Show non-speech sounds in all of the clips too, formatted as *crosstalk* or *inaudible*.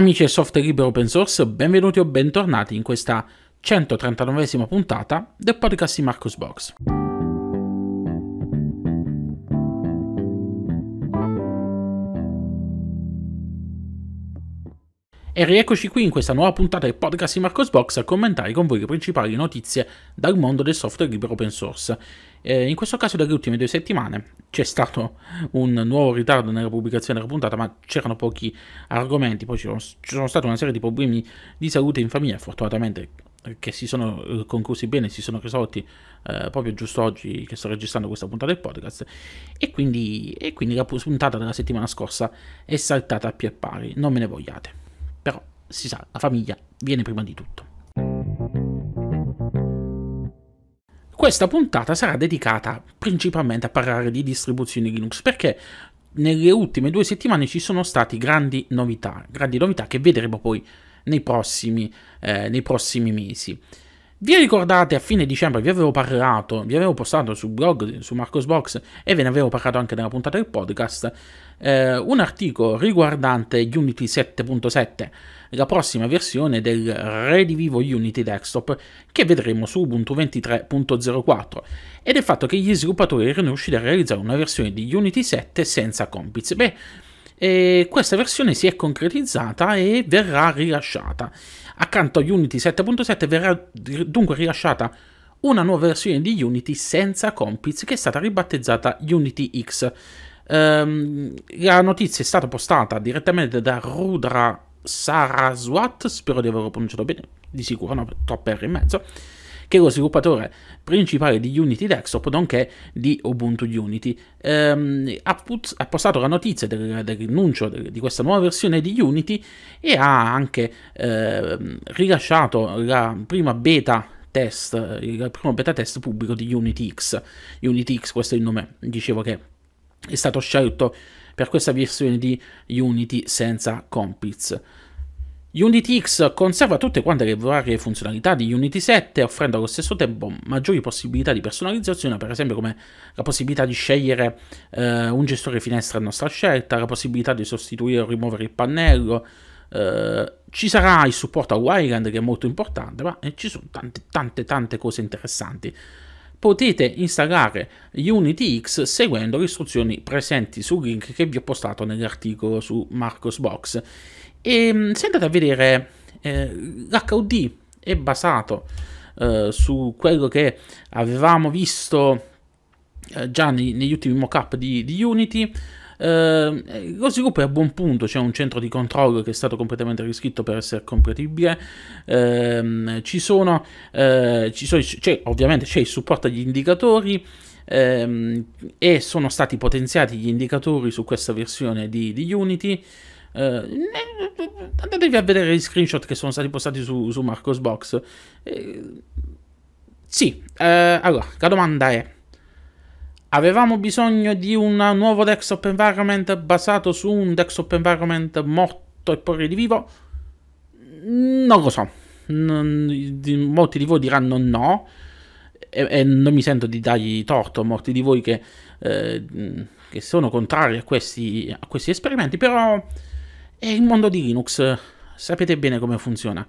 Amici del software libero open source, benvenuti o bentornati in questa 139esima puntata del podcast di Marcus Box. E rieccoci qui in questa nuova puntata del podcast di Marcosbox a commentare con voi le principali notizie dal mondo del software libero open source. Eh, in questo caso dalle ultime due settimane c'è stato un nuovo ritardo nella pubblicazione della puntata, ma c'erano pochi argomenti, poi ci sono, ci sono stati una serie di problemi di salute in famiglia, fortunatamente che si sono eh, conclusi bene, si sono risolti eh, proprio giusto oggi che sto registrando questa puntata del podcast e quindi, e quindi la puntata della settimana scorsa è saltata a più pie pari, non me ne vogliate. Però si sa, la famiglia viene prima di tutto. Questa puntata sarà dedicata principalmente a parlare di distribuzioni Linux perché nelle ultime due settimane ci sono stati grandi novità, grandi novità che vedremo poi nei prossimi, eh, nei prossimi mesi. Vi ricordate a fine dicembre vi avevo parlato, vi avevo postato sul blog su Marcosbox e ve ne avevo parlato anche nella puntata del podcast eh, un articolo riguardante Unity 7.7, la prossima versione del redivivo Unity Desktop che vedremo su Ubuntu 23.04 ed il fatto che gli sviluppatori erano riusciti a realizzare una versione di Unity 7 senza compiz. Beh, e eh, questa versione si è concretizzata e verrà rilasciata. Accanto a Unity 7.7 verrà dunque rilasciata una nuova versione di Unity senza compits che è stata ribattezzata Unity X. Um, la notizia è stata postata direttamente da Rudra Saraswat, spero di averlo pronunciato bene, di sicuro, no, troppe R in mezzo che è lo sviluppatore principale di Unity Desktop, nonché di Ubuntu Unity. Ehm, ha, put- ha, postato la notizia del, dell'annuncio de- di questa nuova versione di Unity e ha anche eh, rilasciato la prima beta test, il primo beta test pubblico di Unity X. Unity X, questo è il nome, dicevo che è stato scelto per questa versione di Unity senza compiz. Unity X conserva tutte quante le varie funzionalità di Unity 7 offrendo allo stesso tempo maggiori possibilità di personalizzazione per esempio come la possibilità di scegliere eh, un gestore finestra a nostra scelta, la possibilità di sostituire o rimuovere il pannello, eh, ci sarà il supporto a Wireland che è molto importante ma eh, ci sono tante tante tante cose interessanti potete installare Unity X seguendo le istruzioni presenti sul link che vi ho postato nell'articolo su Marcosbox. E mm, se andate a vedere eh, l'HUD è basato eh, su quello che avevamo visto eh, già nei, negli ultimi mock-up di, di Unity, Ehm, eh, lo sviluppo è a buon punto, c'è un centro di controllo che è stato completamente riscritto per essere compatibile, eh, ci sono, eh, ci sono c'è, ovviamente c'è il supporto agli indicatori ehm, e sono stati potenziati gli indicatori su questa versione di, di Unity. Uh, andatevi a vedere gli screenshot che sono stati postati su, su Marcosbox. Eh, sì, eh, allora, la domanda è Avevamo bisogno di un nuovo desktop environment basato su un desktop environment morto e poi redivivo? Non lo so. Non, molti di voi diranno no. E, e, non mi sento di dargli torto a molti di voi che, eh, che sono contrari a questi, a questi esperimenti, però è il mondo di Linux, sapete bene come funziona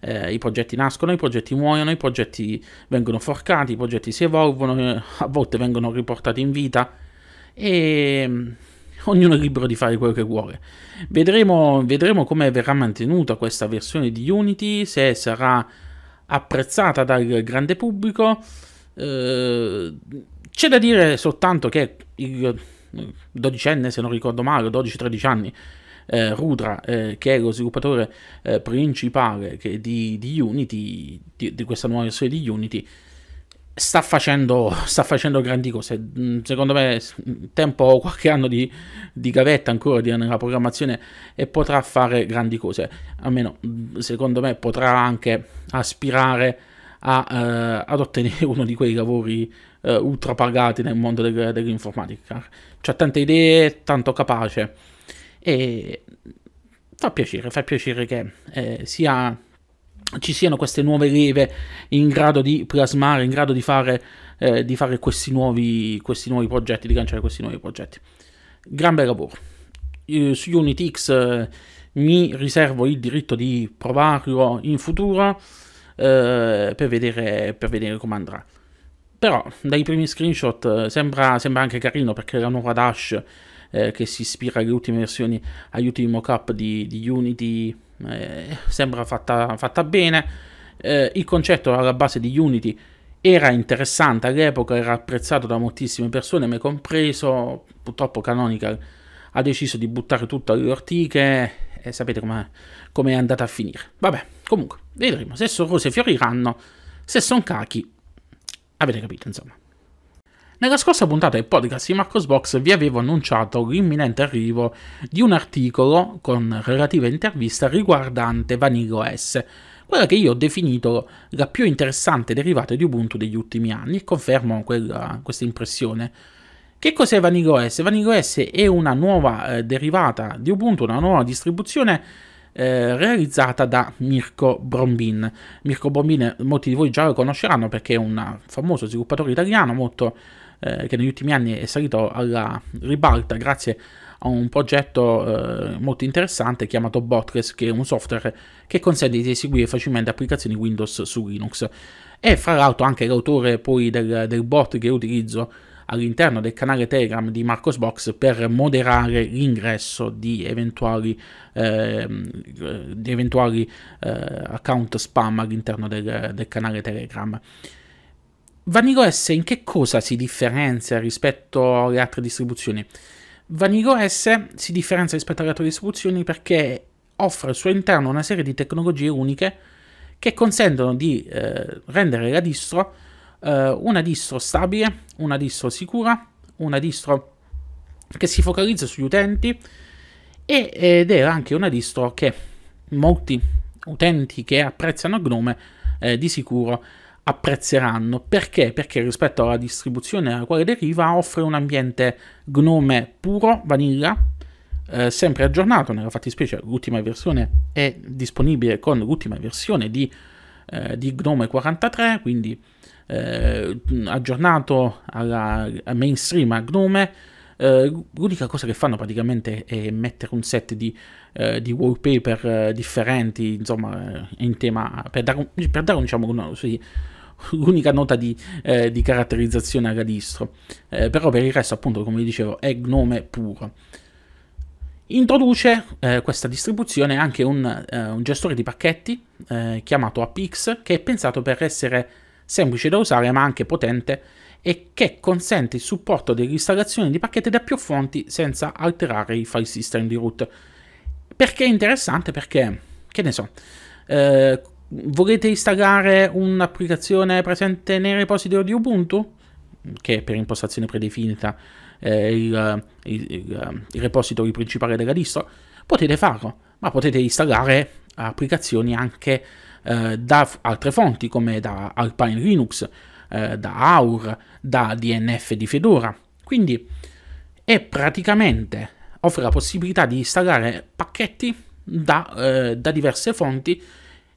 eh, i progetti nascono, i progetti muoiono, i progetti vengono forcati, i progetti si evolvono, eh, a volte vengono riportati in vita e mm, ognuno è libero di fare quello che vuole. Vedremo, vedremo come verrà mantenuta questa versione di Unity, se sarà apprezzata dal grande pubblico. Eh, c'è da dire soltanto che il dodicenne, se non ricordo male, 12-13 anni, eh, Rudra, eh, che è lo sviluppatore eh, principale di, di, Unity, di, di questa nuova versione di Unity, Sta facendo, sta facendo, grandi cose. Mm, secondo me, tempo qualche anno di, di gavetta ancora nella programmazione e potrà fare grandi cose. Almeno, mm, secondo me, potrà anche aspirare a, uh, ad ottenere uno di quei lavori uh, eh, ultra pagati nel mondo del, dell'informatica. C'ha tante idee, tanto capace e fa piacere, fa piacere che eh, sia, ci siano queste nuove leve in grado di plasmare, in grado di fare, eh, di fare questi, nuovi, questi nuovi progetti, di lanciare questi nuovi progetti. Gran bel lavoro. su Unity X eh, mi riservo il diritto di provarlo in futuro eh, per vedere, per vedere come andrà però dai primi screenshot eh, sembra, sembra, anche carino perché la nuova Dash eh, che si ispira alle ultime versioni, agli ultimi mock-up di, di Unity, eh, sembra fatta, fatta bene. Eh, il concetto alla base di Unity era interessante all'epoca, era apprezzato da moltissime persone, me compreso. Purtroppo Canonical ha deciso di buttare tutto alle ortiche e sapete come è andata a finire. Vabbè, comunque, vedremo se sono rose fioriranno, se sono cachi. Avete capito, insomma. Nella scorsa puntata del podcast di Marcosbox vi avevo annunciato l'imminente arrivo di un articolo con relativa intervista riguardante Vanilla OS, quella che io ho definito la più interessante derivata di Ubuntu degli ultimi anni confermo quella, questa impressione. Che cos'è Vanilla OS? Vanilla OS è una nuova eh, derivata di Ubuntu, una nuova distribuzione eh, realizzata da Mirko Brombin. Mirko Brombin molti di voi già lo conosceranno perché è un famoso sviluppatore italiano molto eh, che negli ultimi anni è salito alla ribalta grazie a un progetto eh, molto interessante chiamato Botless, che è un software che consente di eseguire facilmente applicazioni Windows su Linux. E fra l'altro anche l'autore poi del, del bot che utilizzo all'interno del canale Telegram di Marcosbox per moderare l'ingresso di eventuali, eh, di eventuali eh, account spam all'interno del, del canale Telegram. Vanigo S in che cosa si differenzia rispetto alle altre distribuzioni? Vanigo S si differenzia rispetto alle altre distribuzioni perché offre al suo interno una serie di tecnologie uniche che consentono di eh, rendere la distro eh, una distro stabile, una distro sicura, una distro che si focalizza sugli utenti e, ed è anche una distro che molti utenti che apprezzano Gnome eh, di sicuro apprezzeranno. Perché? Perché rispetto alla distribuzione alla quale deriva offre un ambiente gnome puro, vanilla, eh, sempre aggiornato, nella fattispecie l'ultima versione è disponibile con l'ultima versione di, eh, di gnome 43, quindi eh, aggiornato alla, alla mainstream a gnome. Eh, l'unica cosa che fanno praticamente è mettere un set di eh, di wallpaper eh, differenti, insomma, eh, in tema, per dare, un, per dare diciamo, una, sì, l'unica nota di, eh, di, caratterizzazione a radistro. Eh, però per il resto, appunto, come dicevo, è gnome puro. Introduce eh, questa distribuzione anche un, eh, un gestore di pacchetti eh, chiamato APX che è pensato per essere semplice da usare ma anche potente e che consente il supporto dell'installazione di pacchetti da più fonti senza alterare i file system di root perché è interessante? Perché, che ne so, eh, volete installare un'applicazione presente nel repository di Ubuntu? Che per impostazione predefinita è eh, eh, il, il, il, eh, il repository principale della distro. Potete farlo, ma potete installare applicazioni anche eh, da altre fonti come da Alpine Linux, eh, da Aur, da DNF di Fedora. Quindi è praticamente offre la possibilità di installare pacchetti da, eh, da diverse fonti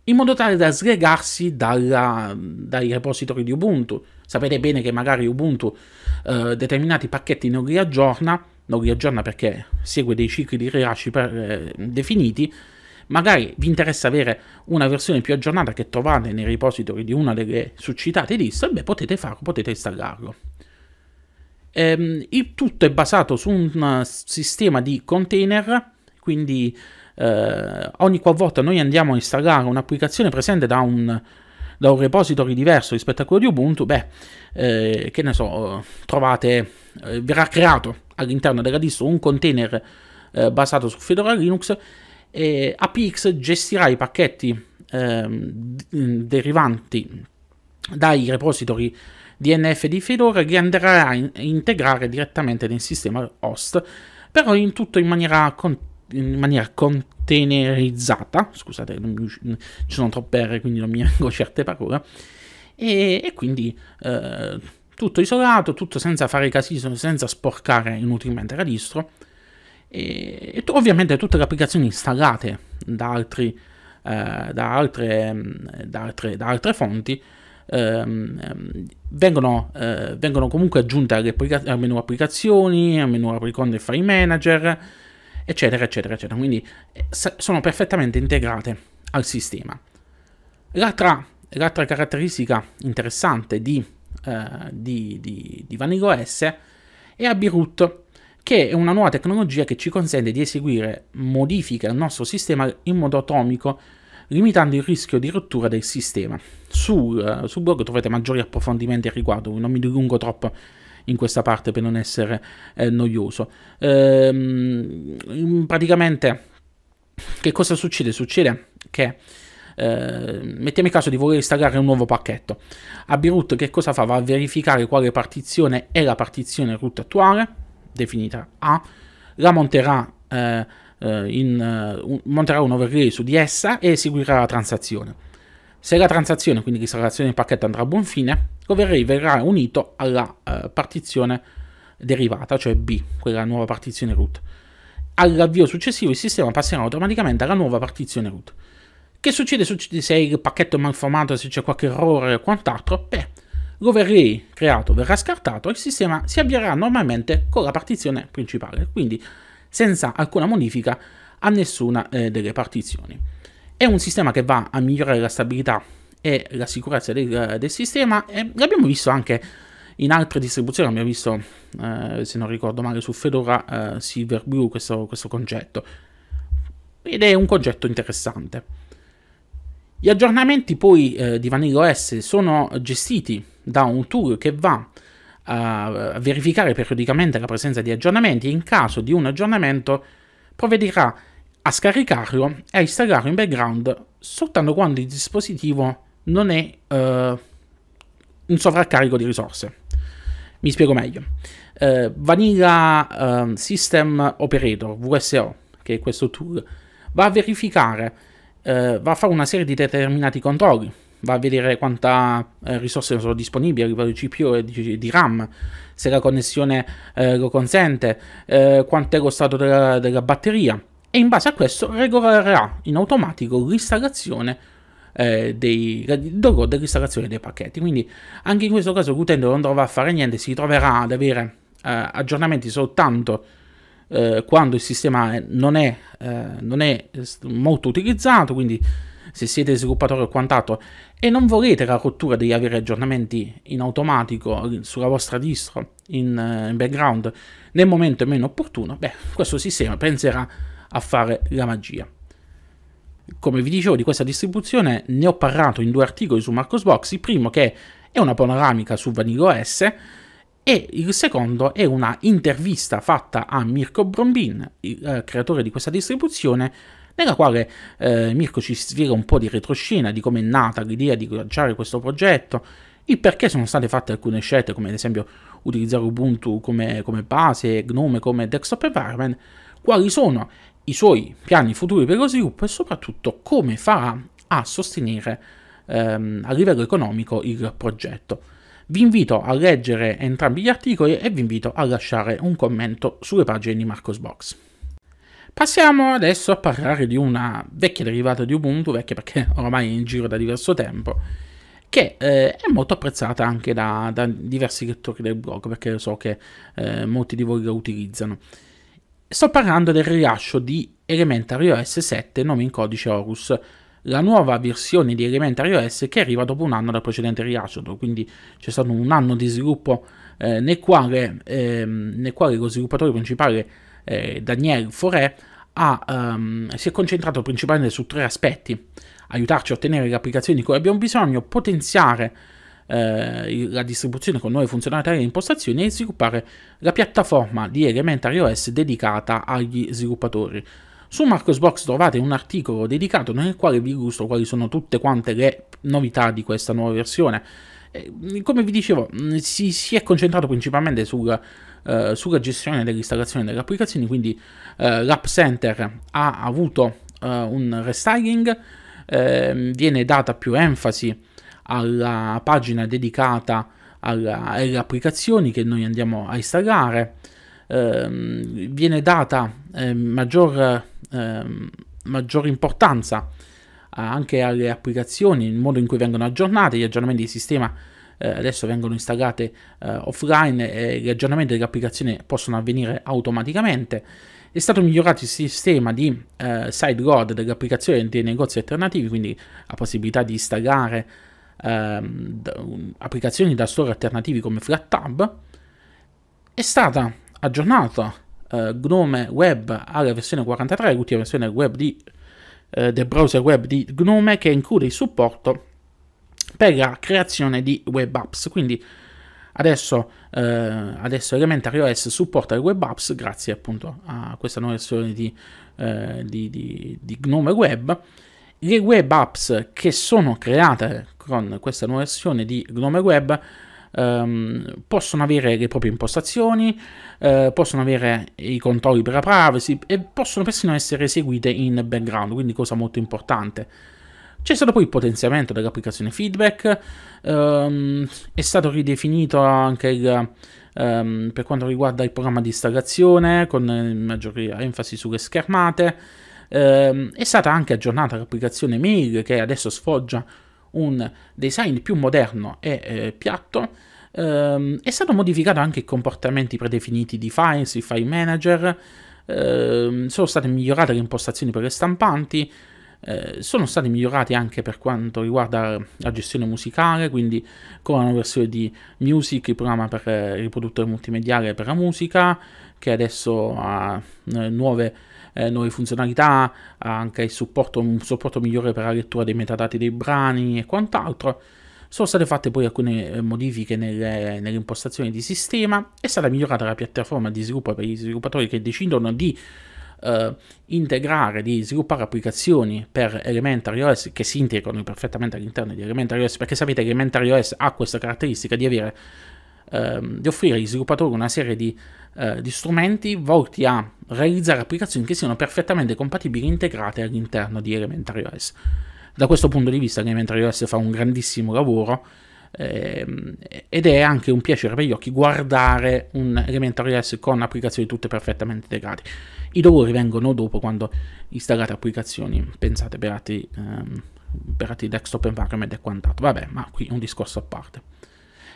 in modo tale da slegarsi dalla, dai repository di Ubuntu. Sapete bene che magari Ubuntu eh, determinati pacchetti non li aggiorna, non li aggiorna perché segue dei cicli di rilasci eh, definiti. Magari vi interessa avere una versione più aggiornata che trovate nei repository di una delle succitate liste, beh potete farlo, potete installarlo. Ehm, il tutto è basato su un eh, sistema di container, quindi eh, ogni qualvolta noi andiamo a installare un'applicazione presente da un, da un repository diverso rispetto a quello di Ubuntu, beh, eh, che ne so, trovate, eh, verrà creato all'interno della distro un container eh, basato su Fedora Linux e APX gestirà i pacchetti ehm, derivanti dai repository DNF di Fedora che andrà a integrare direttamente nel sistema host, però in tutto in maniera, con- in maniera containerizzata, scusate, mi, ci sono troppe R quindi non mi vengo certe parole, e, e quindi... Eh, tutto isolato, tutto senza fare casino, senza sporcare inutilmente la distro. E, e ovviamente tutte le applicazioni installate da, altri, eh, da, altre, da, altre, da altre fonti Ehm, ehm, vengono, eh, vengono, comunque aggiunte alle applica- al menu applicazioni, al menu apricon del file manager, eccetera, eccetera, eccetera. Quindi eh, sono perfettamente integrate al sistema. L'altra, l'altra caratteristica interessante di, eh, di, di, di Vanilla OS è Abirut che è una nuova tecnologia che ci consente di eseguire modifiche al nostro sistema in modo atomico limitando il rischio di rottura del sistema. Sul, eh, sul blog trovate maggiori approfondimenti al riguardo, non mi dilungo troppo in questa parte per non essere eh, noioso. Ehm, praticamente, che cosa succede? Succede che eh, mettiamo il caso di voler installare un nuovo pacchetto. A Beirut che cosa fa? Va a verificare quale partizione è la partizione root attuale, definita A, la monterà eh, eh, in, eh, un, monterà un overlay su di essa e eseguirà la transazione. Se la transazione, quindi l'installazione del pacchetto andrà a buon fine, l'overlay verrà unito alla eh, partizione derivata, cioè B, quella nuova partizione root. All'avvio successivo il sistema passerà automaticamente alla nuova partizione root. Che succede, succede se il pacchetto è malformato, se c'è qualche errore o quant'altro? Beh, l'overlay creato verrà scartato e il sistema si avvierà normalmente con la partizione principale. Quindi senza alcuna modifica a nessuna eh, delle partizioni. È un sistema che va a migliorare la stabilità e la sicurezza del, eh, del sistema e l'abbiamo visto anche in altre distribuzioni, abbiamo visto, eh, se non ricordo male, su Fedora eh, Silverblue questo, questo concetto. Ed è un concetto interessante. Gli aggiornamenti poi eh, di Vanilla OS sono gestiti da un tool che va a verificare periodicamente la presenza di aggiornamenti e in caso di un aggiornamento provvederà a scaricarlo e a installarlo in background soltanto quando il dispositivo non è eh, in sovraccarico di risorse. Mi spiego meglio. Eh, Vanilla eh, System Operator, VSO, che è questo tool, va a verificare, eh, va a fare una serie di determinati controlli, va a vedere quante eh, risorse sono disponibili a livello di CPU e di, di RAM, se la connessione eh, lo consente, eh, quanto è lo stato della, della, batteria e in base a questo regolerà in automatico l'installazione eh, dei, dell'installazione dei pacchetti. Quindi anche in questo caso l'utente non dovrà fare niente, si troverà ad avere eh, aggiornamenti soltanto eh, quando il sistema non è, non è eh, molto utilizzato, quindi se siete sviluppatori o quant'altro, e non volete la rottura di avere aggiornamenti in automatico sulla vostra distro in, eh, in background nel momento meno opportuno, beh, questo sistema penserà a fare la magia. Come vi dicevo di questa distribuzione ne ho parlato in due articoli su Marcosbox, il primo che è una panoramica su Vanilla OS, e il secondo è una intervista fatta a Mirko Brombin, il eh, creatore di questa distribuzione, nella quale eh, Mirko ci spiega un po' di retroscena, di come è nata l'idea di lanciare questo progetto, il perché sono state fatte alcune scelte, come ad esempio utilizzare Ubuntu come, come base, Gnome come desktop environment, quali sono i suoi piani futuri per lo sviluppo e soprattutto come farà a sostenere ehm, a livello economico il progetto. Vi invito a leggere entrambi gli articoli e vi invito a lasciare un commento sulle pagine di Marcosbox. Passiamo adesso a parlare di una vecchia derivata di Ubuntu, vecchia perché *laughs* ormai è in giro da diverso tempo, che eh, è molto apprezzata anche da, da, diversi lettori del blog, perché so che eh, molti di voi la utilizzano. Sto parlando del rilascio di Elementary OS 7, nome in codice Horus, la nuova versione di Elementary OS che arriva dopo un anno dal precedente rilascio, quindi c'è stato un anno di sviluppo eh, nel, quale, ehm, nel quale lo sviluppatore principale eh, Daniel Forè ha, um, si è concentrato principalmente su tre aspetti. Aiutarci a ottenere le applicazioni di cui abbiamo bisogno, potenziare eh, la distribuzione con nuove funzionalità e impostazioni e sviluppare la piattaforma di Elementary OS dedicata agli sviluppatori. Su Marcosbox trovate un articolo dedicato nel quale vi illustro quali sono tutte quante le novità di questa nuova versione. Eh, come vi dicevo, mm, si, si è concentrato principalmente sul eh, sulla gestione dell'installazione delle applicazioni, quindi eh, l'App Center ha avuto eh, un restyling, ehm, viene data più enfasi alla pagina dedicata alla, alle applicazioni che noi andiamo a installare, ehm, viene data ehm, maggior, maggior importanza anche alle applicazioni, il modo in cui vengono aggiornate, gli aggiornamenti di sistema eh, adesso vengono installate eh, offline e gli aggiornamenti dell'applicazione possono avvenire automaticamente. È stato migliorato il sistema di eh, side load dell'applicazione dei negozi alternativi, quindi la possibilità di installare ehm, applicazioni da store alternativi come FlatTab. È stata aggiornata eh, Gnome Web alla versione 43, l'ultima versione web di, eh, del browser web di Gnome che include il supporto per la creazione di web apps. Quindi adesso, eh, adesso Elementary OS supporta le web apps grazie appunto a questa nuova versione di, eh, di, di, di Gnome Web. Le web apps che sono create con questa nuova versione di Gnome Web Um, possono avere le proprie impostazioni, uh, possono avere i controlli per la privacy e possono persino essere eseguite in background, quindi cosa molto importante. C'è stato poi il potenziamento dell'applicazione feedback, um, è stato ridefinito anche il, um, per quanto riguarda il programma di installazione con eh, maggiore enfasi sulle schermate, um, è stata anche aggiornata l'applicazione mail che adesso sfoggia un design più moderno e eh, piatto, è stato modificato anche i comportamenti predefiniti di files, i file manager, sono state migliorate le impostazioni per le stampanti, eh, sono stati migliorati anche per quanto riguarda la gestione musicale, quindi con la nuova versione di Music, il programma per eh, il riproduttore multimediale per la musica, che adesso ha eh, nuove, eh, funzionalità, ha anche supporto, un supporto migliore per la lettura dei metadati dei brani e quant'altro. Sono state fatte poi alcune modifiche nelle, nelle, impostazioni di sistema, è stata migliorata la piattaforma di sviluppo per gli sviluppatori che decidono di eh, integrare, di sviluppare applicazioni per Elementary OS che si integrano perfettamente all'interno di Elementary OS, perché sapete che Elementary OS ha questa caratteristica di, avere, eh, di offrire agli sviluppatori una serie di, eh, di, strumenti volti a realizzare applicazioni che siano perfettamente compatibili e integrate all'interno di Elementary OS. Da questo punto di vista Elementary OS fa un grandissimo lavoro ehm, ed è anche un piacere per gli occhi guardare un Elementary OS con applicazioni tutte perfettamente integrate. I dolori vengono dopo quando installate applicazioni pensate per altri, ehm, per altri desktop environment e quant'altro. Vabbè, ma qui è un discorso a parte.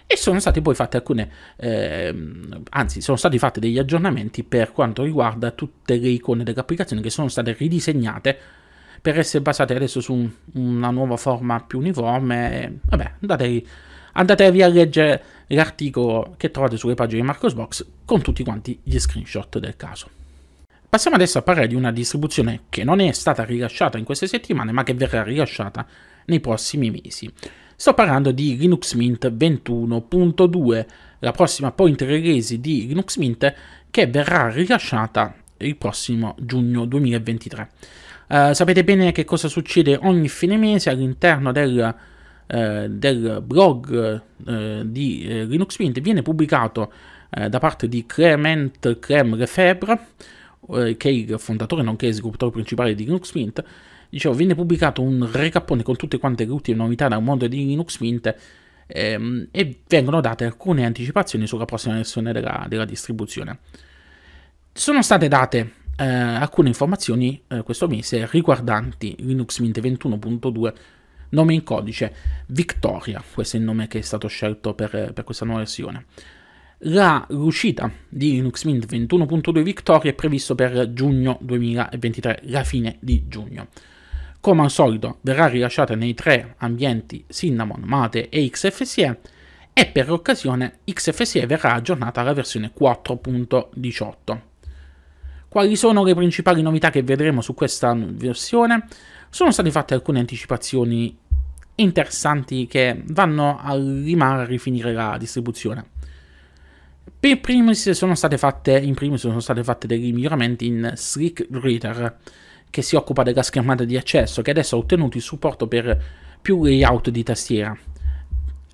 E sono state poi fatte alcune, ehm, anzi, sono stati fatti degli aggiornamenti per quanto riguarda tutte le icone delle applicazioni che sono state ridisegnate per essere basate adesso su una nuova forma più uniforme. Vabbè, andatevi, andatevi a leggere l'articolo che trovate sulle pagine di Marcosbox con tutti quanti gli screenshot del caso. Passiamo adesso a parlare di una distribuzione che non è stata rilasciata in queste settimane, ma che verrà rilasciata nei prossimi mesi. Sto parlando di Linux Mint 21.2, la prossima point release di Linux Mint che verrà rilasciata il prossimo giugno 2023. Uh, eh, sapete bene che cosa succede ogni fine mese all'interno del, uh, del blog uh, di Linux Mint, viene pubblicato da parte di Clement Creme Lefebvre eh, Craig, fondatore nonché sviluppatore principale di Linux Mint, dicevo, viene pubblicato un recapone con tutte quante le ultime novità dal mondo di Linux Mint ehm, e vengono date alcune anticipazioni sulla prossima versione della, della distribuzione. Sono state date eh, alcune informazioni eh, questo mese riguardanti Linux Mint 21.2 nome in codice Victoria, questo è il nome che è stato scelto per, per questa nuova versione. La, l'uscita di Linux Mint 21.2 Victoria è prevista per giugno 2023, la fine di giugno. Come al solito verrà rilasciata nei tre ambienti Cinnamon, Mate e XFSE e per l'occasione XFSE verrà aggiornata alla versione 4.18. Quali sono le principali novità che vedremo su questa versione? Sono state fatte alcune anticipazioni interessanti che vanno a limare a rifinire la distribuzione. Per primis sono state fatte, in primis sono state fatte dei miglioramenti in Slick Reader, che si occupa della schermata di accesso, che adesso ha ottenuto il supporto per più layout di tastiera.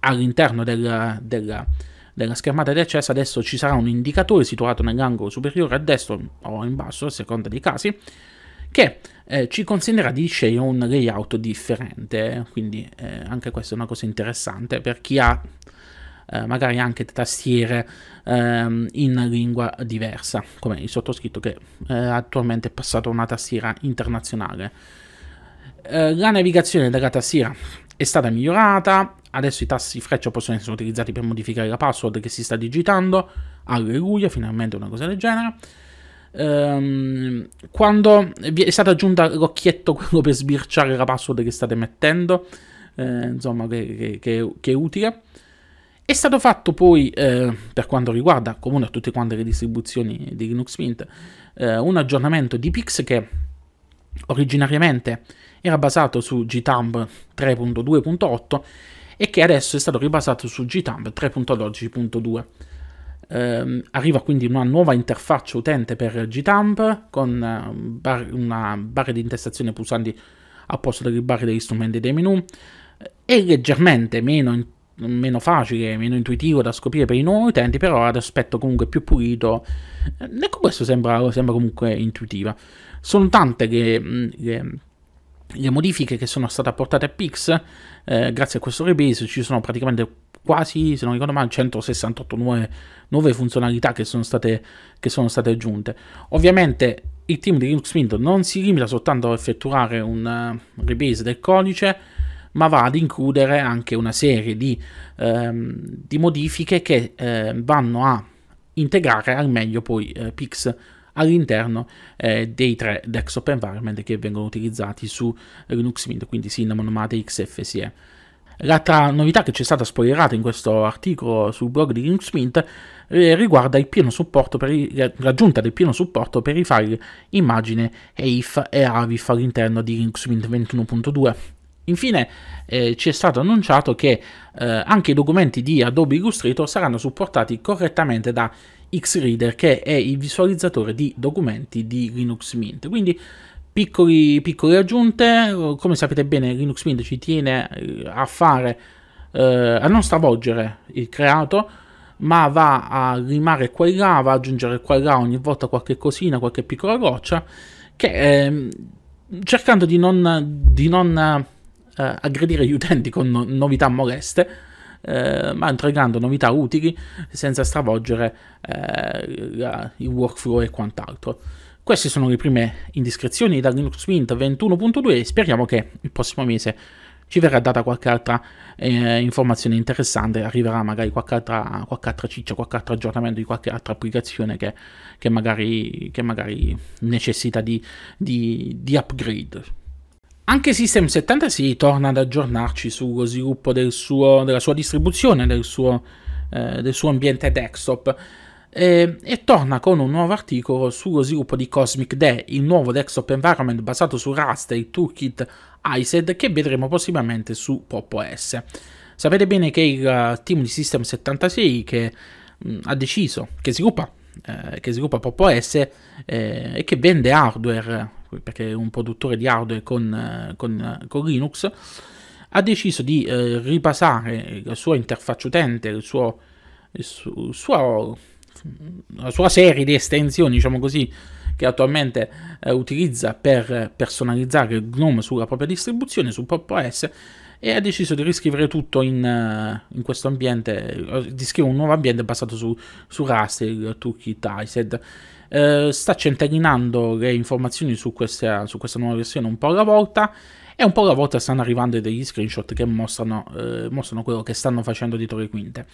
All'interno della, della, della schermata di accesso adesso ci sarà un indicatore situato nell'angolo superiore a destra o in basso, a seconda dei casi, che eh, ci consentirà di scegliere un layout differente. Quindi eh, anche questa è una cosa interessante per chi ha eh, magari anche tastiere ehm, in lingua diversa, come il sottoscritto che eh, attualmente è passato a una tastiera internazionale. Eh, la navigazione della tastiera è stata migliorata, adesso i tasti freccia possono essere utilizzati per modificare la password che si sta digitando, alleluia, finalmente una cosa del genere ehm, quando vi è stata aggiunta l'occhietto *laughs* quello per sbirciare la password che state mettendo, eh, insomma, che, che, che, è utile. È stato fatto poi, eh, per quanto riguarda comune a tutte quante le distribuzioni di Linux Mint, eh, un aggiornamento di Pix che originariamente era basato su Gthumb 3.2.8 e che adesso è stato ribasato su Gthumb 3.12.2. Eh, arriva quindi una nuova interfaccia utente per Gthumb con eh, bar- una barra di intestazione pulsanti a posto delle barre degli strumenti dei menu. Eh, e leggermente meno meno facile, meno intuitivo da scoprire per i nuovi utenti, però ad aspetto comunque più pulito. Eh, ecco, questo sembra, sembra comunque intuitiva. Sono tante le, mm, le, le, modifiche che sono state apportate a Pix, eh, grazie a questo rebase ci sono praticamente quasi, se non ricordo male, 168 nuove, nuove funzionalità che sono, state, che sono state aggiunte. Ovviamente il team di Linux Mint non si limita soltanto a effettuare un eh, rebase del codice, ma va ad includere anche una serie di, ehm, di modifiche che eh, vanno a integrare al meglio poi eh, Pix all'interno eh, dei tre desktop environment che vengono utilizzati su Linux Mint, quindi Cinnamon, Mate, XFSE. L'altra novità che ci è stata spoilerata in questo articolo sul blog di Linux Mint eh, riguarda i, l'aggiunta del pieno supporto per i file immagine EIF e AVIF all'interno di Linux Mint 21.2. Infine eh, ci è stato annunciato che eh, anche i documenti di Adobe Illustrator saranno supportati correttamente da Xreader che è il visualizzatore di documenti di Linux Mint. Quindi piccoli, piccole aggiunte, come sapete bene Linux Mint ci tiene eh, a fare, eh, a non stravolgere il creato, ma va a rimare qua e là, va a aggiungere qua e là ogni volta qualche cosina, qualche piccola goccia, che ehm, cercando di non... Di non eh, aggredire gli utenti con no- novità moleste, eh, ma entregando novità utili senza stravolgere eh, la, il workflow e quant'altro. Queste sono le prime indiscrezioni da Linux Mint 21.2 e speriamo che il prossimo mese ci verrà data qualche altra eh, informazione interessante, arriverà magari qualche altra, qualche altra, ciccia, qualche altro aggiornamento di qualche altra applicazione che, che, magari, che magari, necessita di, di, di upgrade. Anche System 76 torna ad aggiornarci sullo sviluppo del suo, della sua distribuzione, del suo, eh, del suo ambiente desktop e, e, torna con un nuovo articolo sullo sviluppo di Cosmic Day, il nuovo desktop environment basato su Rust e il toolkit ISED che vedremo prossimamente su Pop OS. Sapete bene che il eh, team di System 76 che mh, mm, ha deciso, che sviluppa, eh, sviluppa Pop OS eh, e che vende hardware perché è un produttore di hardware con, eh, con, eh, con Linux, ha deciso di eh, ripasare la sua interfaccia utente, il suo, il su, suo, la sua serie di estensioni, diciamo così, che attualmente eh, utilizza per personalizzare il GNOME sulla propria distribuzione, su Pop! OS, e ha deciso di riscrivere tutto in, eh, in questo ambiente, di scrivere un nuovo ambiente basato su, su Rust, Tuki, Tised. Eh, sta centellinando le informazioni su questa, su questa nuova versione un po' alla volta e un po' alla volta stanno arrivando degli screenshot che mostrano, eh, mostrano quello che stanno facendo dietro le quinte.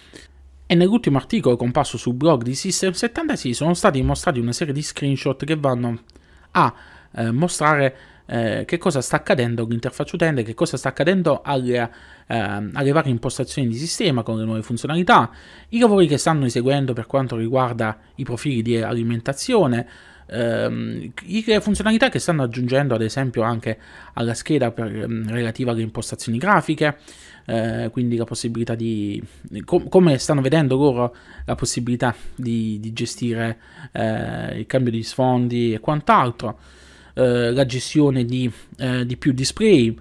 E nell'ultimo articolo comparso sul blog di System76 sono stati mostrati una serie di screenshot che vanno a eh, mostrare eh, che cosa sta accadendo all'interfaccia utente, che cosa sta accadendo alle, eh, alle, varie impostazioni di sistema con le nuove funzionalità, i lavori che stanno eseguendo per quanto riguarda i profili di alimentazione, ehm, le funzionalità che stanno aggiungendo ad esempio anche alla scheda per, ehm, relativa alle impostazioni grafiche, eh, quindi la possibilità di com come stanno vedendo loro la possibilità di, di gestire eh, il cambio di sfondi e quant'altro. Eh, la gestione di, eh, di più display,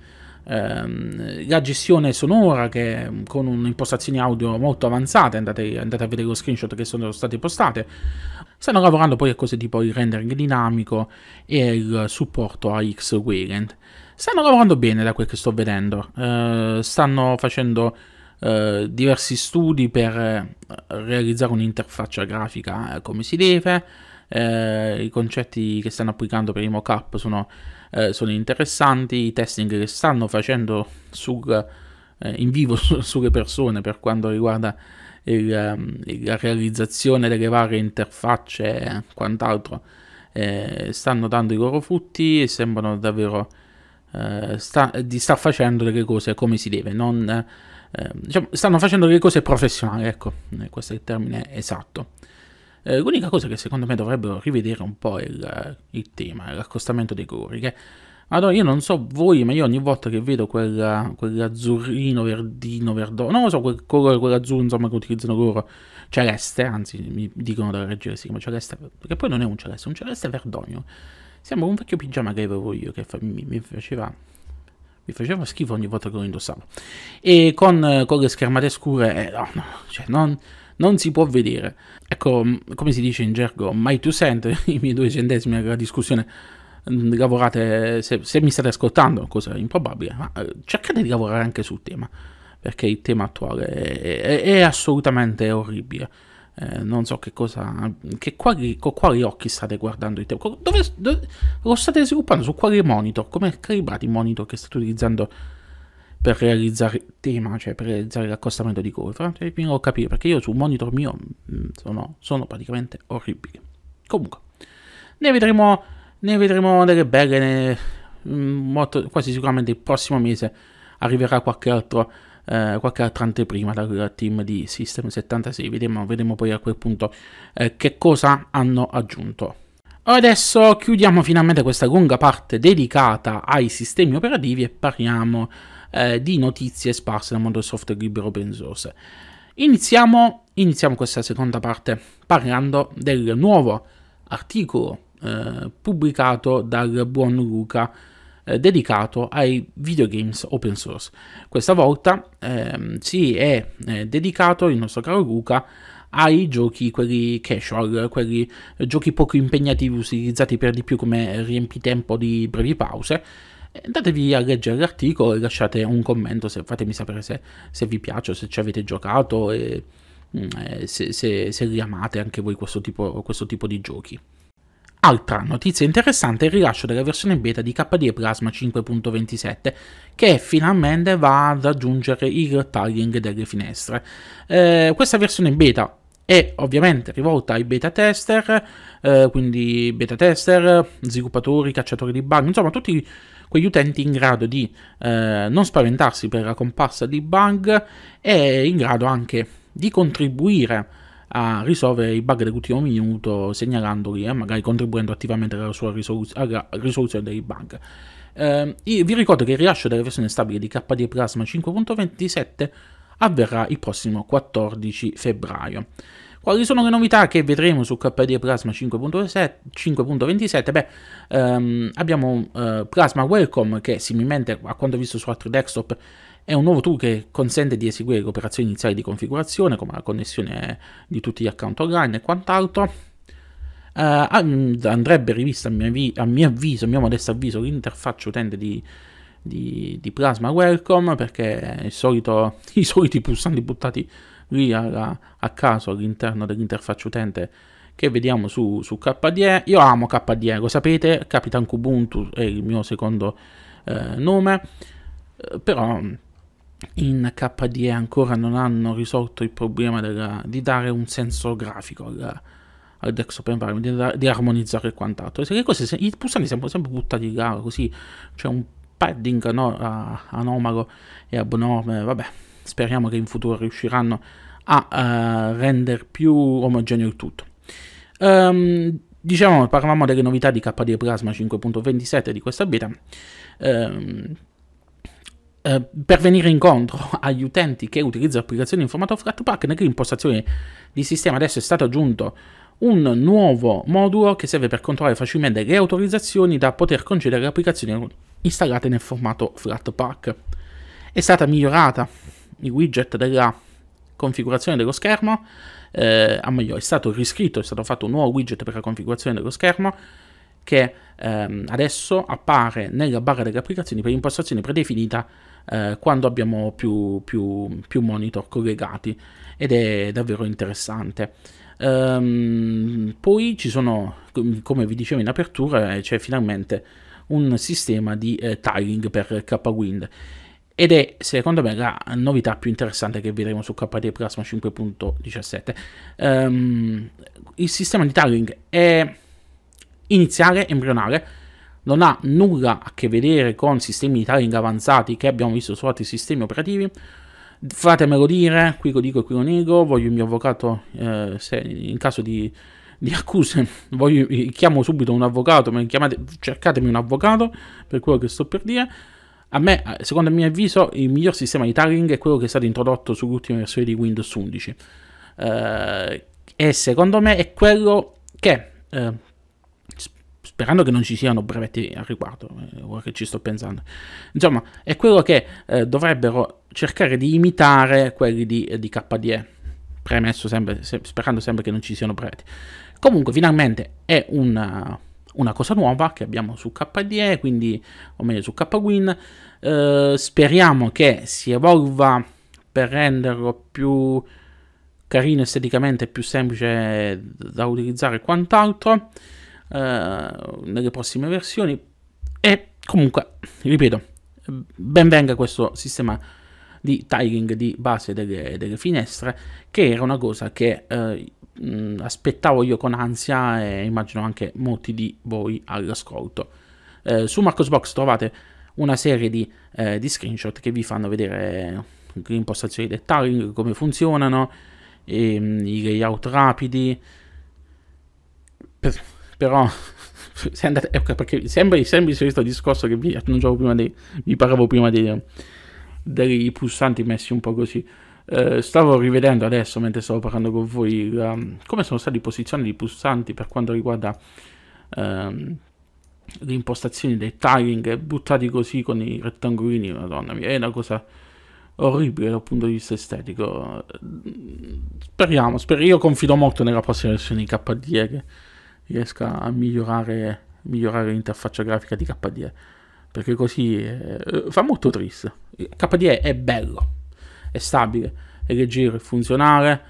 ehm, la gestione sonora che con un'impostazione audio molto avanzata, andate, andate, a vedere lo screenshot che sono state postate, stanno lavorando poi a cose tipo il rendering dinamico e il supporto a X-Wayland. Stanno lavorando bene da quel che sto vedendo, eh, stanno facendo... Uh, diversi studi per eh, realizzare un'interfaccia grafica come si deve, eh, i concetti che stanno applicando per i mock-up sono, eh, sono interessanti, i testing che stanno facendo su, eh, in vivo *laughs* su, sulle persone per quanto riguarda il, ehm, la realizzazione delle varie interfacce e quant'altro eh, stanno dando i loro frutti e sembrano davvero eh, sta, di star facendo delle cose come si deve, non, eh, diciamo, stanno facendo delle cose professionali, ecco, questo è il termine esatto. Eh, l'unica cosa che secondo me dovrebbero rivedere un po' il, il tema, l'accostamento dei colori, che allora, io non so voi, ma io ogni volta che vedo quella, quell'azzurrino, verdino, verdone, non lo so, quel colore, quell'azzurro, insomma, che utilizzano loro, celeste, anzi, mi dicono dalla regia si chiama celeste, perché poi non è un celeste, un celeste verdogno. Sembra un vecchio pigiama che avevo io, che mi, mi faceva... Mi faceva schifo ogni volta che lo indossavo. E con, con le schermate scure, eh, no, no, cioè, non non si può vedere. Ecco, mm, come si dice in gergo, my two cent, i miei due centesimi alla discussione mm, lavorate, se, se, mi state ascoltando, cosa improbabile, ma eh, cercate di lavorare anche sul tema, perché il tema attuale è, è, è assolutamente orribile. Eh, non so che cosa, che quali, con quali occhi state guardando il tema, dove, dove, lo state sviluppando, su quale monitor, come calibrate il monitor che state utilizzando per realizzare il tema, cioè per realizzare l'accostamento di curva, e quindi ho capito perché io sul monitor mio mm, sono, sono praticamente orribili. Comunque, ne vedremo, ne vedremo delle belle, ne, mm, molto, quasi sicuramente il prossimo mese arriverà qualche altro eh, qualche altra anteprima dal team di System 76. Vedremo, vedremo poi a quel punto eh, che cosa hanno aggiunto. Adesso chiudiamo finalmente questa lunga parte dedicata ai sistemi operativi e parliamo eh, di notizie sparse nel mondo del software libero open source. Iniziamo, iniziamo, questa seconda parte parlando del nuovo articolo eh, pubblicato dal buon Luca eh, dedicato ai videogames open source. Questa volta ehm, si è dedicato il nostro caro Luca ai giochi, quelli casual, quelli giochi poco impegnativi utilizzati per di più come riempitempo di brevi pause, andatevi a leggere l'articolo e lasciate un commento, se, fatemi sapere se, se vi piace o se ci avete giocato e mm, se, se, se li amate anche voi questo tipo, questo tipo di giochi. Altra notizia interessante è il rilascio della versione beta di KDE Plasma 5.27 che finalmente va ad aggiungere il tiling delle finestre. Eh, questa versione beta è ovviamente rivolta ai beta tester, eh, quindi beta tester, sviluppatori, cacciatori di bug, insomma tutti quegli utenti in grado di eh, non spaventarsi per la comparsa di bug e in grado anche di contribuire a risolvere i bug dell'ultimo minuto segnalandoli e eh, magari contribuendo attivamente alla, risoluz alla risoluzione dei bug. Eh, vi ricordo che il rilascio della versione stabile di KDE Plasma 5.27 avverrà il prossimo 14 febbraio. Quali sono le novità che vedremo su KDE Plasma 5.27? Beh, ehm, abbiamo eh, Plasma Welcome che similmente a quanto visto su altri desktop è un nuovo tool che consente di eseguire le operazioni iniziali di configurazione come la connessione di tutti gli account online e quant'altro. Eh, andrebbe rivista a mio, avvi- a mio, avviso, a mio modesto avviso, l'interfaccia utente di, di, di Plasma Welcome perché solito, *laughs* i soliti pulsanti buttati lì a, a caso all'interno dell'interfaccia utente che vediamo su, su, KDE. Io amo KDE, lo sapete, Capitan Kubuntu è il mio secondo eh, nome, eh, però in KDE ancora non hanno risolto il problema della, di dare un senso grafico alla, al desktop environment, di, di armonizzare e quant'altro. Se le cose, se, I pulsanti sembrano sempre buttati là, così c'è cioè un padding no, a, anomalo e abnorme, vabbè speriamo che in futuro riusciranno a uh, eh, rendere più omogeneo il tutto. Um, diciamo, parlavamo delle novità di KDE Plasma 5.27 di questa beta. Um, eh, per venire incontro *laughs* agli utenti che utilizzano applicazioni in formato Flatpak, impostazioni di sistema adesso è stato aggiunto un nuovo modulo che serve per controllare facilmente le autorizzazioni da poter concedere alle applicazioni installate nel formato Flatpak. È stata migliorata i widget della configurazione dello schermo, eh, a meglio è stato riscritto, è stato fatto un nuovo widget per la configurazione dello schermo che ehm, adesso appare nella barra delle applicazioni per impostazione predefinita eh, quando abbiamo più, più, più, monitor collegati ed è davvero interessante. Ehm, poi ci sono, come vi dicevo in apertura, eh, c'è finalmente un sistema di eh, tiling per KWind ed è secondo me la novità più interessante che vedremo su KDE Plasma 5.17. Um, ehm, il sistema di tiling è iniziale, embrionale, non ha nulla a che vedere con sistemi di tiling avanzati che abbiamo visto su altri sistemi operativi. Fatemelo dire, qui lo dico e qui lo nego, voglio il mio avvocato eh, se, in caso di, di accuse, *laughs* voglio, chiamo subito un avvocato, chiamate, cercatemi un avvocato per quello che sto per dire a me, secondo il mio avviso, il miglior sistema di tagging è quello che è stato introdotto sull'ultima versione di Windows 11. Eh, e secondo me è quello che, eh, sperando che non ci siano brevetti al riguardo, eh, ora che ci sto pensando, insomma, è quello che eh, dovrebbero cercare di imitare quelli di, eh, di KDE, premesso sempre, se, sperando sempre che non ci siano brevetti. Comunque, finalmente è un una cosa nuova che abbiamo su KDE, quindi, o meglio su KWin. Eh, speriamo che si evolva per renderlo più carino esteticamente, più semplice da utilizzare e quant'altro eh, nelle prossime versioni. E comunque, ripeto, ben venga questo sistema di tiling di base delle, delle finestre, che era una cosa che eh, aspettavo io con ansia e immagino anche molti di voi all'ascolto. Eh, su Marcosbox trovate una serie di, eh, di, screenshot che vi fanno vedere le impostazioni del tiling, come funzionano, e, ehm, i layout rapidi. Per, però *laughs* se andate, okay, ecco perché sembra sempre questo discorso che vi, annunciavo prima di. vi parlavo prima di dei pulsanti messi un po' così. Eh, stavo rivedendo adesso mentre stavo parlando con voi la, come sono stati posizionati i pulsanti per quanto riguarda ehm, le impostazioni dei tiling buttati così con i rettangolini, madonna mia, è una cosa orribile dal punto di vista estetico. Speriamo, sper- io confido molto nella prossima versione di KDE eh, che riesca a migliorare, migliorare l'interfaccia grafica di KDE, eh, perché così eh, fa molto triste. KDE è bello, è stabile, è leggero, è funzionale,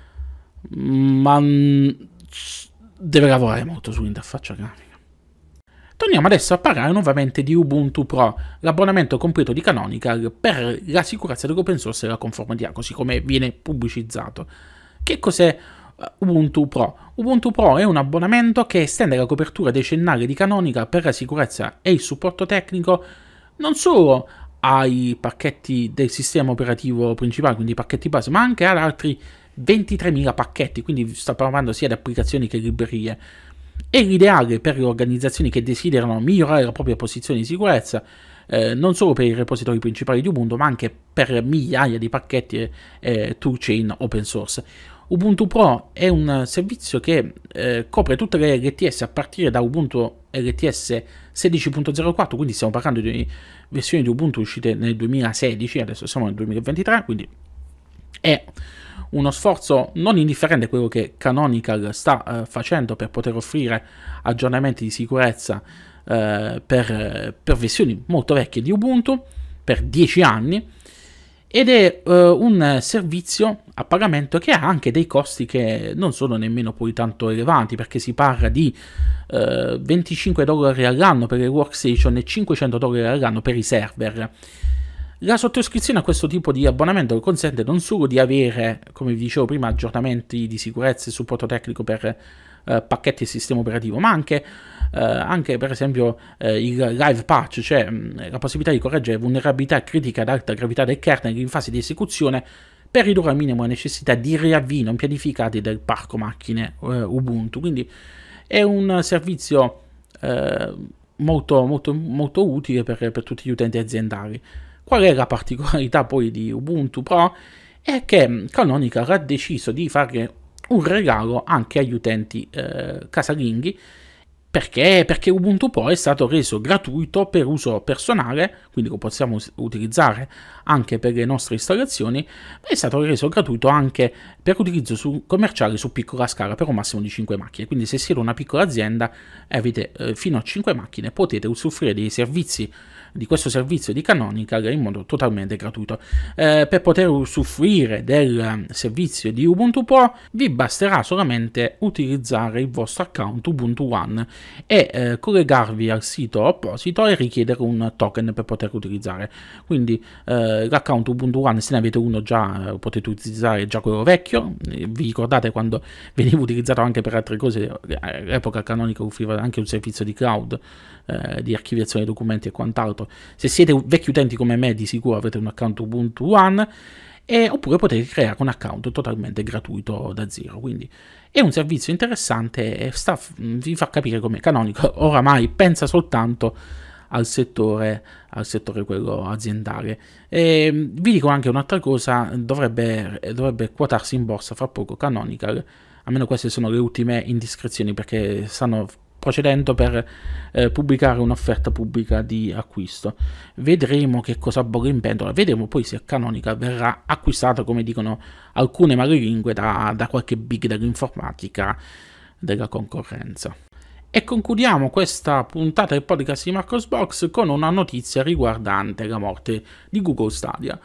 ma mm, deve lavorare molto sull'interfaccia grafica. Torniamo adesso a parlare nuovamente di Ubuntu Pro, l'abbonamento completo di Canonical per la sicurezza dell'open source e la conformità, così come viene pubblicizzato. Che cos'è eh, Ubuntu Pro? Ubuntu Pro è un abbonamento che estende la copertura decennale di Canonical per la sicurezza e il supporto tecnico non solo ai pacchetti del sistema operativo principale, quindi pacchetti base, ma anche ad altri 23.000 pacchetti, quindi sto parlando sia di applicazioni che librerie. È l'ideale per le organizzazioni che desiderano migliorare la propria posizione di sicurezza eh, non solo per i repository principali di Ubuntu, ma anche per migliaia di pacchetti e eh, eh, toolchain open source. Ubuntu Pro è un servizio che eh, copre tutte le LTS a partire da Ubuntu LTS 16.04, quindi stiamo parlando di versioni di Ubuntu uscite nel 2016, adesso siamo nel 2023, quindi è uno sforzo non indifferente a quello che Canonical sta eh, facendo per poter offrire aggiornamenti di sicurezza eh, per, per, versioni molto vecchie di Ubuntu, per 10 anni, ed è eh, un servizio a pagamento che ha anche dei costi che non sono nemmeno poi tanto elevanti, perché si parla di eh, 25 dollari all'anno per le workstation e 500 dollari all'anno per i server. La sottoscrizione a questo tipo di abbonamento consente non solo di avere, come vi dicevo prima, aggiornamenti di sicurezza e supporto tecnico per eh, pacchetti e sistema operativo, ma anche eh, anche per esempio eh, il live patch, cioè mh, mm, la possibilità di correggere vulnerabilità critiche ad alta gravità del kernel in fase di esecuzione per ridurre al minimo la necessità di riavvio pianificati del parco macchine eh, Ubuntu. Quindi è un servizio eh, molto, molto, molto utile per, per tutti gli utenti aziendali. Qual è la particolarità poi di Ubuntu Pro? È che mm, Canonical ha deciso di fare un regalo anche agli utenti eh, casalinghi perché? Perché Ubuntu poi è stato reso gratuito per uso personale, quindi lo possiamo utilizzare anche per le nostre installazioni, ma è stato reso gratuito anche per utilizzo su commerciale su piccola scala per un massimo di 5 macchine. Quindi se siete una piccola azienda e avete eh, fino a 5 macchine potete usufruire dei servizi di questo servizio di Canonical in modo totalmente gratuito. Eh, per poter usufruire del ehm, servizio di Ubuntu Pro vi basterà solamente utilizzare il vostro account Ubuntu One e eh, collegarvi al sito apposito e richiedere un token per poter utilizzare. Quindi eh, l'account Ubuntu One, se ne avete uno già, eh, potete utilizzare già quello vecchio. Eh, vi ricordate quando *laughs* veniva utilizzato anche per altre cose, eh, all'epoca Canonical offriva anche un servizio di cloud eh, di archiviazione dei documenti e quant'altro. Se siete vecchi utenti come me, di sicuro avete un account Ubuntu One. E, oppure potete creare un account totalmente gratuito da zero. Quindi è un servizio interessante e sta, vi fa capire come Canonico *laughs* oramai pensa soltanto al settore, al settore quello aziendale. E ehm, vi dico anche un'altra cosa, dovrebbe, dovrebbe quotarsi in borsa fra poco Canonical, a meno queste sono le ultime indiscrezioni perché stanno procedendo per eh, pubblicare un'offerta pubblica di acquisto. Vedremo che cosa bolle in pentola, vedremo poi se Canonica verrà acquistata, come dicono alcune malelingue, da, da qualche big dell'informatica della concorrenza. E concludiamo questa puntata del podcast di Marcos Box con una notizia riguardante la morte di Google Stadia.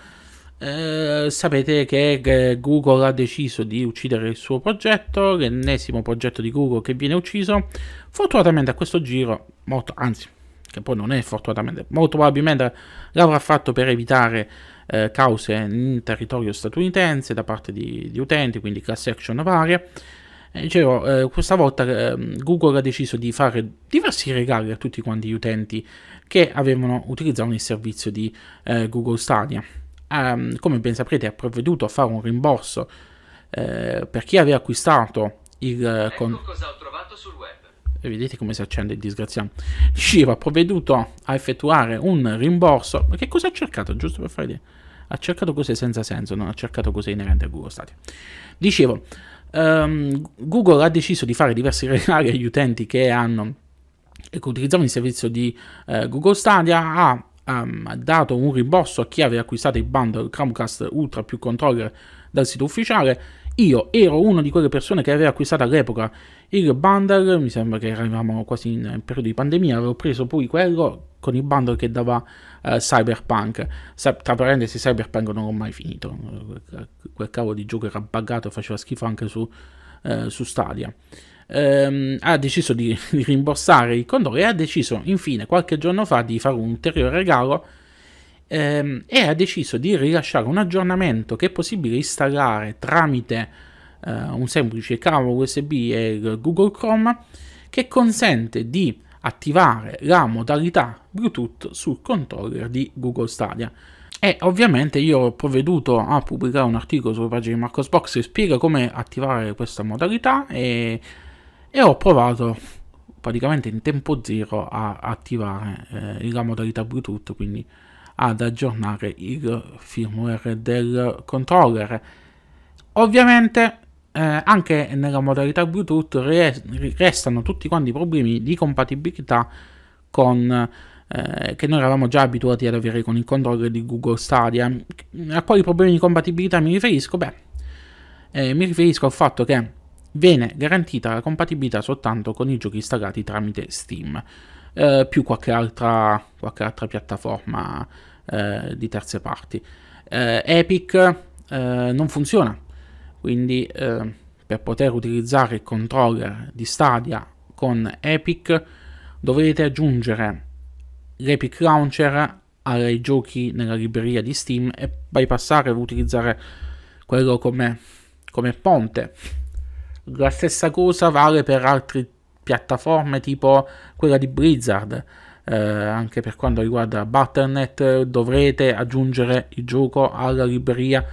Eh, sapete che, Google ha deciso di uccidere il suo progetto, l'ennesimo progetto di Google che viene ucciso. Fortunatamente a questo giro, molto, anzi, che poi non è fortunatamente, molto probabilmente l'avrà fatto per evitare eh, cause in territorio statunitense da parte di, di utenti, quindi class action varia. dicevo, eh, questa volta eh, Google ha deciso di fare diversi regali a tutti quanti gli utenti che avevano utilizzato il servizio di eh, Google Stadia um, come ben saprete, ha provveduto a fare un rimborso eh, per chi aveva acquistato il... Eh, ecco con... cosa ho trovato sul web. E eh, vedete come si accende il disgraziato. Shiro ha provveduto a effettuare un rimborso. Ma che cosa ha cercato? Giusto per fare idea. Ha cercato cose senza senso, non ha cercato cose inerenti a Google Stadia. Dicevo, um, Google ha deciso di fare diversi *laughs* regali agli utenti che hanno e che utilizzavano il servizio di eh, Google Stadia, ha um, dato un rimborso a chi aveva acquistato il bundle Chromecast Ultra più controller dal sito ufficiale. Io ero una di quelle persone che aveva acquistato all'epoca il bundle, mi sembra che eravamo quasi in periodo di pandemia, avevo preso poi quello con il bundle che dava uh, Cyberpunk. Sa- tra parentesi, Cyberpunk non l'ho mai finito, quel cavolo di gioco era buggato e faceva schifo anche su, uh, su Stadia ehm, ha deciso di, *laughs* di rimborsare il condono e ha deciso infine qualche giorno fa di fare un ulteriore regalo ehm, e ha deciso di rilasciare un aggiornamento che è possibile installare tramite eh, un semplice cavo USB e Google Chrome che consente di attivare la modalità Bluetooth sul controller di Google Stadia. E ovviamente io ho provveduto a pubblicare un articolo sulla pagina di Marcosbox che spiega come attivare questa modalità e e ho provato praticamente in tempo zero a attivare eh, la modalità Bluetooth, quindi ad aggiornare il firmware del controller. Ovviamente eh, anche nella modalità Bluetooth restano tutti quanti i problemi di compatibilità con, eh, che noi eravamo già abituati ad avere con il controller di Google Stadia. A quali problemi di compatibilità mi riferisco? Beh, eh, mi riferisco al fatto che viene garantita la compatibilità soltanto con i giochi installati tramite Steam, eh, più qualche altra, qualche altra piattaforma eh, di terze parti. Eh, Epic eh, non funziona, quindi eh, per poter utilizzare il controller di Stadia con Epic dovete aggiungere l'Epic Launcher ai giochi nella libreria di Steam e bypassare o utilizzare quello come, come ponte la stessa cosa vale per altre piattaforme tipo quella di Blizzard. Eh, anche per quanto riguarda Butternet dovrete aggiungere il gioco alla libreria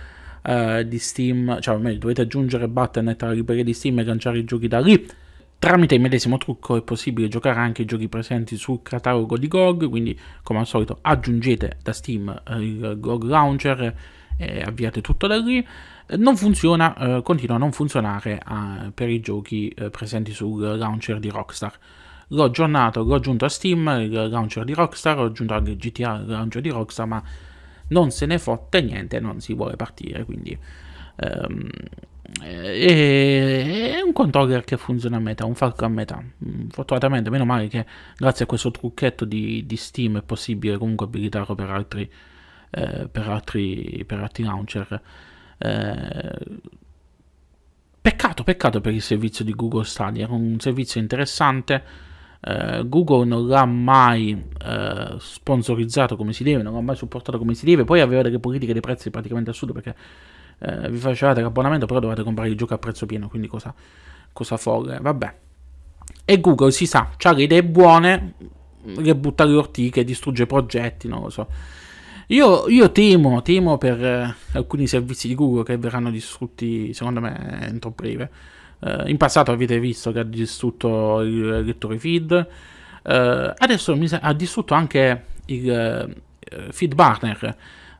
eh, di Steam, cioè meglio, dovete aggiungere Butternet alla libreria di Steam e lanciare i giochi da lì. Tramite il medesimo trucco è possibile giocare anche i giochi presenti sul catalogo di GOG, quindi come al solito aggiungete da Steam eh, il GOG Launcher e avviate tutto da lì non funziona, eh, continua a non funzionare a, eh, per i giochi eh, presenti sul launcher di Rockstar. L'ho aggiornato, l'ho aggiunto a Steam, il eh, launcher di Rockstar, ho aggiunto anche GTA, il launcher di Rockstar, ma non se ne fotte niente, non si vuole partire, quindi... Ehm, eh, è, un controller che funziona a metà, un falco a metà. Mm, fortunatamente, meno male che grazie a questo trucchetto di, di Steam è possibile comunque abilitarlo per altri, eh, per altri, per altri launcher. Eh, peccato, peccato per il servizio di Google Stadia, era un servizio interessante. Eh, Google non l'ha mai eh, sponsorizzato come si deve, non l'ha mai supportato come si deve. Poi aveva delle politiche dei prezzi praticamente assurde perché eh, vi facevate l'abbonamento, però dovete comprare il gioco a prezzo pieno, quindi cosa, cosa folle. Eh, vabbè. E Google si sa, ha le idee buone, le butta le ortiche, distrugge progetti, non lo so. Io, io temo, temo, per eh, alcuni servizi di Google che verranno distrutti, secondo me, entro breve. Uh, in passato avete visto che ha distrutto il lettore feed, uh, adesso sa- ha distrutto anche il uh, feed partner.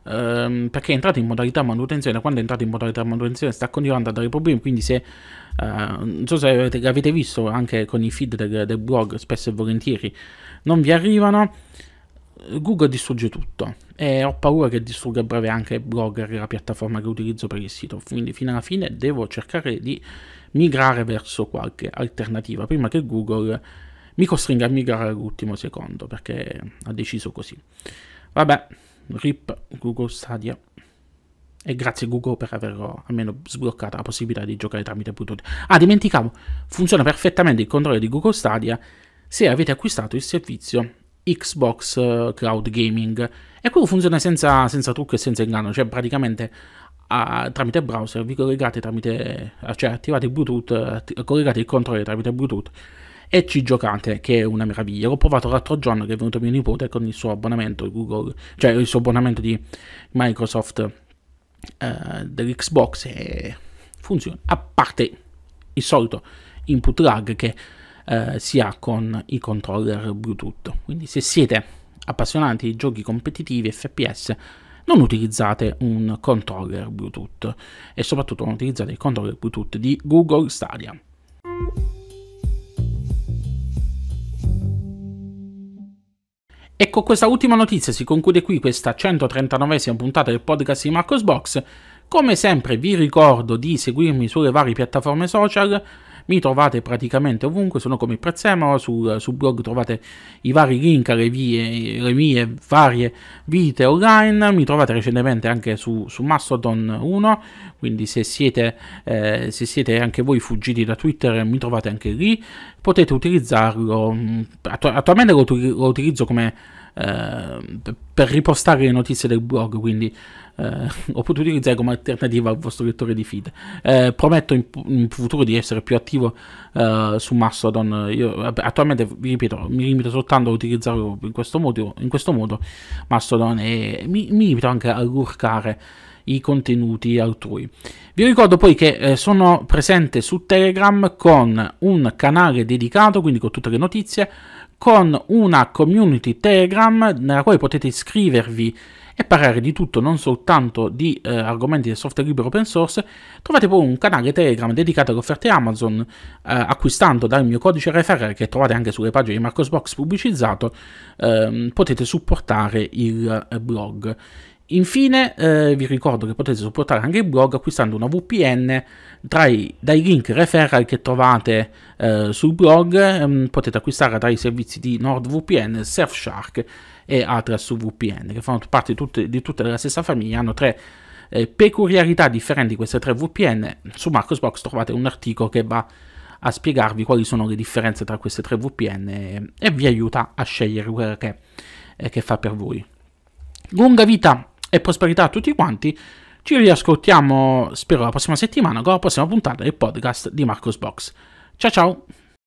Ehm, perché è entrato in modalità manutenzione quando è entrato in modalità manutenzione sta continuando a dare problemi quindi se non so se avete, avete, visto anche con i feed del, del blog spesso e volentieri non vi arrivano Google distrugge tutto e ho paura che distrugga a breve anche Blogger, la piattaforma che utilizzo per il sito, quindi fino alla fine devo cercare di migrare verso qualche alternativa prima che Google mi costringa a migrare all'ultimo secondo perché ha deciso così. Vabbè, rip Google Stadia. E grazie Google per aver almeno sbloccato la possibilità di giocare tramite Bluetooth. Ah, dimenticavo, funziona perfettamente il controllo di Google Stadia se avete acquistato il servizio Xbox eh, Cloud Gaming e quello funziona senza, senza trucco e senza inganno, cioè praticamente a, tramite browser vi collegate tramite, eh, cioè attivate il Bluetooth, atti- eh, collegate il controller tramite Bluetooth e ci giocate, che è una meraviglia. L'ho provato l'altro giorno che è venuto mio nipote con il suo abbonamento Google, cioè il suo abbonamento di Microsoft eh, dell'Xbox e funziona. A parte il solito input lag che eh, si ha con i controller Bluetooth. Quindi se siete appassionati di giochi competitivi FPS non utilizzate un controller Bluetooth e soprattutto non utilizzate il controller Bluetooth di Google Stadia. Ecco, questa ultima notizia si conclude qui questa 139esima puntata del podcast di Marcos Box. Come sempre vi ricordo di seguirmi sulle varie piattaforme social, mi trovate praticamente ovunque, sono come il Prezzemolo, su, eh, sul blog trovate i vari link alle vie, le mie varie vite online, mi trovate recentemente anche su, su Mastodon 1, quindi se siete, eh, se siete anche voi fuggiti da Twitter mi trovate anche lì, potete utilizzarlo, mm, attualmente lo, lo utilizzo come... Eh, per ripostare le notizie del blog, quindi eh, *laughs* o potete utilizzare come alternativa al vostro lettore di feed. Eh, prometto in, in, futuro di essere più attivo eh, su Mastodon. Io, attualmente, vi ripeto, mi limito soltanto a utilizzarlo in questo modo, in questo modo Mastodon e mi, mi limito anche a lurcare i contenuti altrui. Vi ricordo poi che eh, sono presente su Telegram con un canale dedicato, quindi con tutte le notizie, con una community Telegram nella quale potete iscrivervi e parlare di tutto, non soltanto di eh, argomenti del software libero open source, trovate poi un canale Telegram dedicato alle offerte Amazon, eh, acquistando dal mio codice referral che trovate anche sulle pagine di Marcosbox pubblicizzato, eh, potete supportare il eh, blog. Infine eh, vi ricordo che potete supportare anche il blog acquistando una VPN tra i, dai link referral che trovate eh, sul blog, ehm, potete acquistare tra i servizi di NordVPN e Surfshark e Atlas VPN, che fanno parte di tutte, di tutte della stessa famiglia, hanno tre eh, peculiarità differenti queste tre VPN. Su Marcosbox trovate un articolo che va a spiegarvi quali sono le differenze tra queste tre VPN e, e vi aiuta a scegliere quella che, eh, che fa per voi. Lunga vita e prosperità a tutti quanti. Ci riascoltiamo, spero, la prossima settimana con la prossima puntata del podcast di Marcosbox. Ciao ciao!